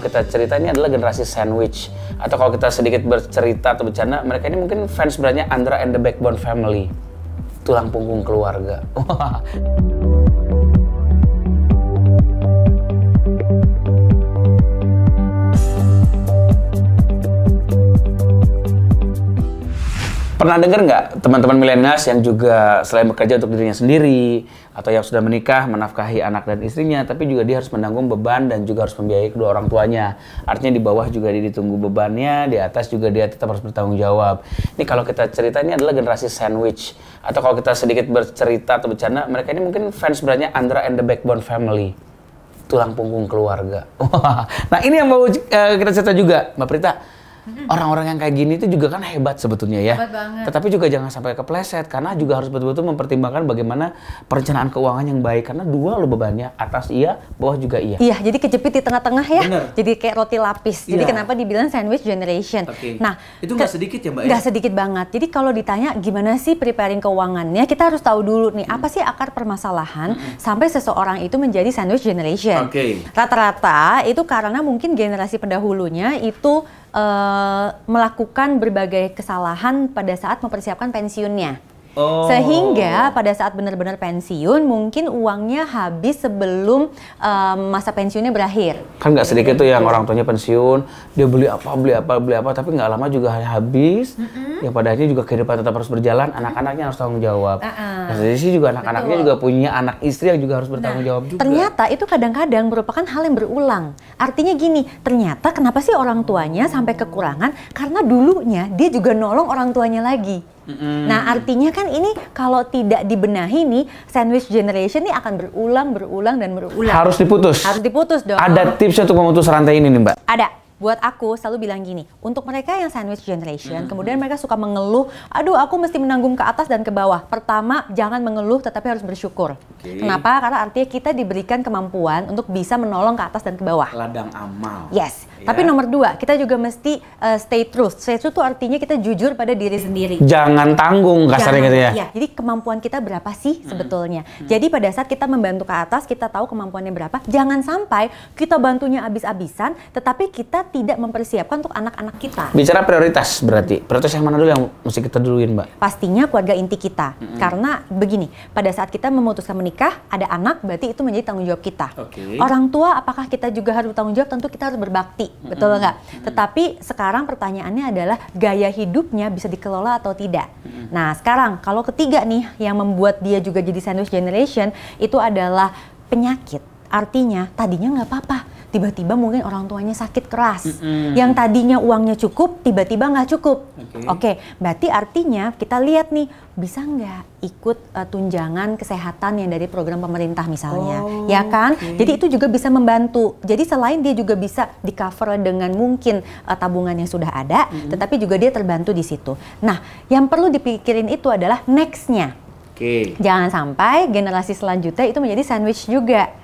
kita cerita ini adalah generasi sandwich atau kalau kita sedikit bercerita atau bercanda mereka ini mungkin fans sebenarnya Andra and the Backbone Family tulang punggung keluarga. Pernah dengar nggak teman-teman milenials yang juga selain bekerja untuk dirinya sendiri atau yang sudah menikah menafkahi anak dan istrinya, tapi juga dia harus menanggung beban dan juga harus membiayai kedua orang tuanya. Artinya di bawah juga dia ditunggu bebannya, di atas juga dia tetap harus bertanggung jawab. Ini kalau kita cerita ini adalah generasi sandwich atau kalau kita sedikit bercerita atau bercanda, mereka ini mungkin fans sebenarnya Andra and the Backbone Family tulang punggung keluarga. nah ini yang mau uh, kita cerita juga, Mbak Prita orang-orang yang kayak gini itu juga kan hebat sebetulnya ya. Hebat banget. Tetapi juga jangan sampai kepleset karena juga harus betul-betul mempertimbangkan bagaimana perencanaan keuangan yang baik karena dua lo bebannya atas iya, bawah juga iya. Iya, jadi kejepit di tengah-tengah ya. Bener. Jadi kayak roti lapis. Jadi iya. kenapa dibilang sandwich generation? Okay. Nah, itu nggak sedikit ya, Mbak? Ya? Nggak sedikit banget. Jadi kalau ditanya gimana sih preparing keuangannya, kita harus tahu dulu nih hmm. apa sih akar permasalahan hmm. sampai seseorang itu menjadi sandwich generation. Oke. Okay. Rata-rata itu karena mungkin generasi pendahulunya itu uh, Eh, melakukan berbagai kesalahan pada saat mempersiapkan pensiunnya. Oh. Sehingga pada saat benar-benar pensiun mungkin uangnya habis sebelum um, masa pensiunnya berakhir. Kan nggak sedikit tuh yang orang tuanya pensiun, dia beli apa, beli apa, beli apa, tapi nggak lama juga habis. Mm -hmm. Ya pada akhirnya juga kehidupan tetap harus berjalan, anak-anaknya harus tanggung jawab. Uh -uh. Nah, jadi sih juga anak-anaknya juga punya anak istri yang juga harus bertanggung nah, jawab juga. Ternyata itu kadang-kadang merupakan hal yang berulang. Artinya gini, ternyata kenapa sih orang tuanya sampai kekurangan? Karena dulunya dia juga nolong orang tuanya lagi. Mm-hmm. Nah, artinya kan ini kalau tidak dibenahi nih, sandwich generation ini akan berulang, berulang dan berulang. Harus diputus. Harus diputus dong. Ada tipsnya untuk memutus rantai ini nih, Mbak? Ada buat aku selalu bilang gini, untuk mereka yang sandwich generation, hmm. kemudian mereka suka mengeluh, aduh aku mesti menanggung ke atas dan ke bawah. Pertama, jangan mengeluh tetapi harus bersyukur. Okay. Kenapa? Karena artinya kita diberikan kemampuan untuk bisa menolong ke atas dan ke bawah. Ladang amal. Yes. Yeah. Tapi nomor dua, kita juga mesti uh, stay true. Stay true itu artinya kita jujur pada diri sendiri. Jangan tanggung kasarnya gitu ya. Iya. Jadi kemampuan kita berapa sih hmm. sebetulnya? Mm Hmm. Jadi pada saat kita membantu ke atas, kita tahu kemampuannya berapa. Jangan sampai kita bantunya abis-abisan, tetapi kita tidak mempersiapkan untuk anak-anak kita. Bicara prioritas berarti prioritas yang mana dulu yang mesti kita duluin, Mbak? Pastinya keluarga inti kita. Mm -hmm. Karena begini, pada saat kita memutuskan menikah, ada anak berarti itu menjadi tanggung jawab kita. Okay. Orang tua apakah kita juga harus bertanggung jawab? Tentu kita harus berbakti, mm -hmm. betul nggak? Mm -hmm. Tetapi sekarang pertanyaannya adalah gaya hidupnya bisa dikelola atau tidak. Mm -hmm. Nah, sekarang kalau ketiga nih yang membuat dia juga jadi sandwich generation itu adalah penyakit Artinya tadinya nggak apa-apa, tiba-tiba mungkin orang tuanya sakit keras. Mm -hmm. Yang tadinya uangnya cukup, tiba-tiba nggak cukup. Oke, okay. okay, berarti artinya kita lihat nih, bisa nggak ikut uh, tunjangan kesehatan yang dari program pemerintah misalnya, oh, ya kan? Okay. Jadi itu juga bisa membantu. Jadi selain dia juga bisa di cover dengan mungkin uh, tabungan yang sudah ada, mm -hmm. tetapi juga dia terbantu di situ. Nah, yang perlu dipikirin itu adalah nextnya. Okay. Jangan sampai generasi selanjutnya itu menjadi sandwich juga.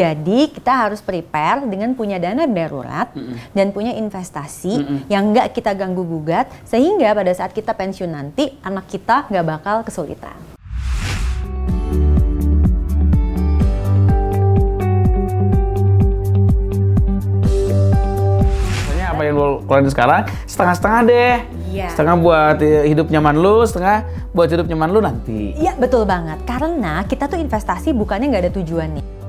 Jadi kita harus prepare dengan punya dana darurat mm -hmm. dan punya investasi mm -hmm. yang nggak kita ganggu gugat sehingga pada saat kita pensiun nanti anak kita nggak bakal kesulitan. apa yang lo keluarin sekarang setengah-setengah deh ya. setengah buat eh, hidup nyaman lu setengah buat hidup nyaman lu nanti iya betul banget karena kita tuh investasi bukannya nggak ada tujuan nih